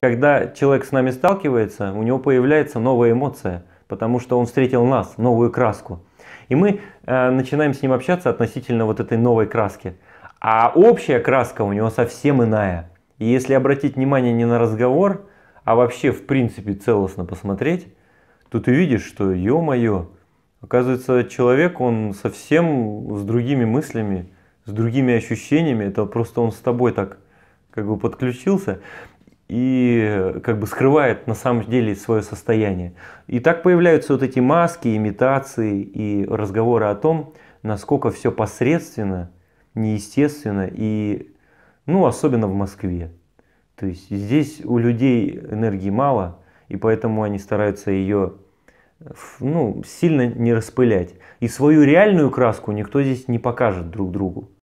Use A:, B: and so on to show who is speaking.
A: Когда человек с нами сталкивается, у него появляется новая эмоция, потому что он встретил нас, новую краску. И мы э, начинаем с ним общаться относительно вот этой новой краски. А общая краска у него совсем иная. И если обратить внимание не на разговор, а вообще в принципе целостно посмотреть, то ты видишь, что ё-моё, оказывается человек, он совсем с другими мыслями, с другими ощущениями, это просто он с тобой так как бы подключился и э, как бы скрывает на самом деле свое состояние. И так появляются вот эти маски, имитации и разговоры о том, насколько все посредственно, неестественно и, ну, особенно в Москве. То есть здесь у людей энергии мало, и поэтому они стараются ее ну, сильно не распылять. И свою реальную краску никто здесь не покажет друг другу.